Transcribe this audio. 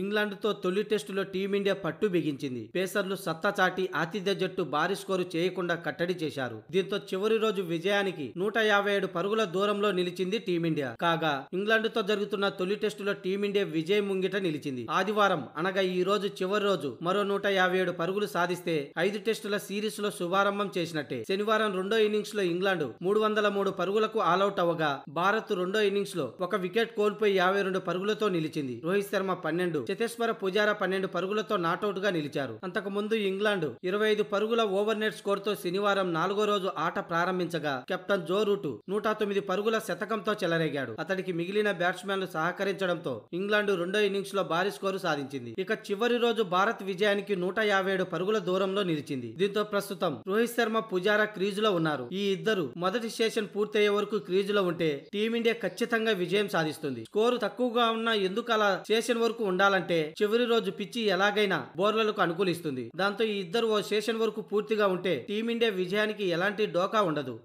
ఇంగ్లాండ్తో తొలి టెస్టులో టీమిండియా పట్టు బిగించింది పేసర్లు సత్తా చాటి ఆతిథ్య జట్టు భారీ స్కోరు చేయకుండా కట్టడి చేశారు దీంతో చివరి రోజు విజయానికి నూట యాభై ఏడు పరుగుల దూరంలో నిలిచింది టీమిండియా కాగా ఇంగ్లాండ్తో జరుగుతున్న తొలి టెస్టులో టీమిండియా విజయం ముంగిట నిలిచింది ఆదివారం అనగా ఈ రోజు చివరి రోజు మరో నూట యాభై ఏడు పరుగులు సాధిస్తే ఐదు టెస్టుల సిరీస్ లో శుభారంభం చేసినట్టే శనివారం రెండో ఇన్నింగ్స్ లో ఇంగ్లాండ్ మూడు వందల మూడు పరుగులకు ఆలౌట్ అవ్వగా భారత్ రెండో ఇన్నింగ్స్ లో ఒక వికెట్ కోల్పోయి యాభై రెండు పరుగులతో నిలిచింది రోహిత్ శర్మ పన్నెండు చతేశ్వర పుజారా పన్నెండు పరుగులతో నాటౌట్గా నిలిచారు అంతకుముందు ఇంగ్లాండ్ ఇరవై ఐదు పరుగుల ఓవర్ నెట్ స్కోర్తో శనివారం నాలుగో రోజు ఆట ప్రారంభించగా కెప్టెన్ జో రూటు నూట తొమ్మిది పరుగుల శతకంతో చెలరేగాడు అతడికి మిగిలిన బ్యాట్స్మెన్లు సహకరించడంతో ఇంగ్లాండ్ రెండో ఇన్నింగ్స్ లో భారీ స్కోరు సాధించింది ఇక చివరి రోజు భారత్ విజయానికి నూట యాభై ఏడు పరుగుల దూరంలో నిలిచింది దీంతో ప్రస్తుతం రోహిత్ శర్మ పుజారా క్రీజులో ఉన్నారు ఈ ఇద్దరు మొదటి సెషన్ పూర్తయ్యే వరకు క్రీజులో ఉంటే టీమిండియా ఖచ్చితంగా విజయం సాధిస్తుంది స్కోరు తక్కువగా ఉన్న ఎందుకు అలా సెషన్ వరకు ఉండాలని తీర్చాలంటే చివరి రోజు పిచ్చి ఎలాగైనా బోర్లలకు అనుకూలిస్తుంది దాంతో ఈ ఇద్దరు ఓ సెషన్ వరకు పూర్తిగా ఉంటే టీమిండియా విజయానికి ఎలాంటి డోకా ఉండదు